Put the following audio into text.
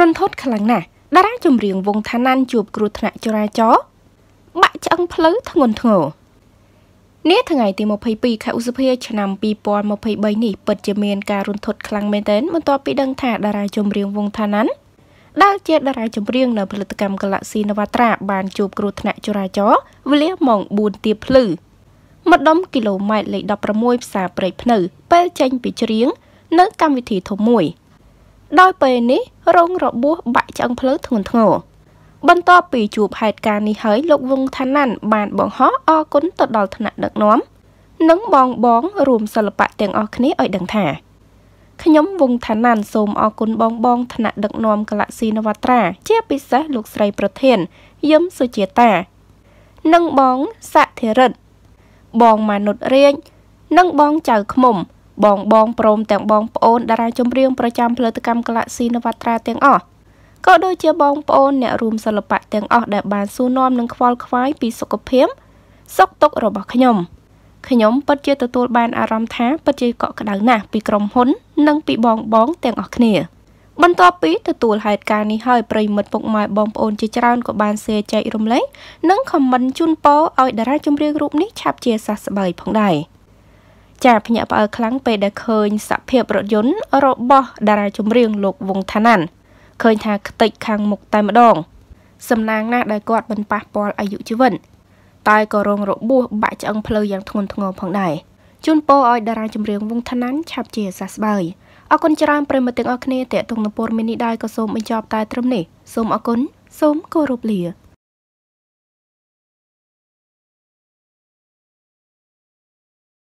រន្ធត់ខ្លាំងណាស់តារាចម្រៀងវងឋានានជួបគ្រោះថ្នាក់ចរាចរណ៍បាក់ឆ្អឹងផ្លូវធ្ងន់ធ្ងរនេះថ្ងៃទី22ខែឧសភាឆ្នាំ2023នេះពិតជាមានការរន្ធត់ខ្លាំងមែនទែនបន្ទាប់ពីដឹងថាតារាចម្រៀងវងឋានានដែលជាតារាចម្រៀងនៅផលិតកម្ម Galaxy Navatra បានជួបគ្រោះថ្នាក់ចរាចរណ៍វេលាម៉ោង4ទៀបភ្លឺម្ដុំគីឡូម៉ែត្រលេខ16ផ្សារព្រៃភ្នៅ ពេលចេញពីជ្រៀងនៅកម្មវិធីធំមួយ។ដោយពេលនេះ រងរបួសបាក់ឆ្អឹងភ្លើធ្ងន់ធ្ងរបន្ទាប់ពីជួបហេតុការណ៍នេះហើយលោកវង្សឋាន័នបានបង្ហោះអគុណទៅដល់ថ្នាក់ដឹកនាំ និងបងបង រួមសិល្បៈទាំងអស់គ្នាឲ្យដឹងថាខ្ញុំវង្សឋាន័នសូមអគុណបងបងថ្នាក់ដឹកនាំកាឡាក់ស៊ីនវត្រា ជាពិសេសលោកស្រីប្រធានយឹមសុជាតា និងបងសធិរិទ្ធបងម៉ានុតរាជនិងបងចៅខ្មុំបងបងព្រមទាំងបងប្អូន តារាចម្រៀងប្រចាំផលិតកម្ម Galaxy Navatra ទាំងអស់ក៏ដូចជាបងប្អូន អ្នករួមសិល្បៈទាំងអស់ដែលបានសួរនាំនិងខ្វល់ខ្វាយពីសុខភាពសុខទុក្ខរបស់ខ្ញុំខ្ញុំពិតជាទទួលបានអារម្មណ៍ថាពិតជាកក់ក្ដៅណាស់ពីក្រុមហ៊ុន និងពីបងបងទាំងអស់គ្នា បន្ទាប់ពីទទួលហេតុការណ៍នេះហើយប្រិមិត្តពុកម៉ែបងប្អូនជាច្រើនក៏បានសេចែករំលែកនិងខមមិនជូនពរឲ្យតារាចម្រៀងរូបនេះឆាប់ជាសះស្បើយផងដែរ។ចាភ្ញាក់ផ្អើលខ្លាំងពេលដែលឃើញសភាពរថយន្តរបស់ តារាចម្រៀងលោកវង្សឋាន័ន្ទឃើញថាខ្ទេចខាងមុខតែម្ដង សំណាងណាស់ដែលគាត់មិនប៉ះពាល់អាយុជីវិតតែក៏រងរបួសបាក់ឆ្អឹងផ្លូវយ៉ាងធ្ងន់ធ្ងរផងដែរជូនពរឲ្យតារាចម្រៀងវង្សឋាន័ន្ទឆាប់ជាសះស្បើយអរគុណច្រើនប្រិមត្តទាំងអស់គ្នាតេតងនពរមីនីដែរក៏សូមបញ្ចប់តែត្រឹមនេះសូមអរគុណសូមគោរពលា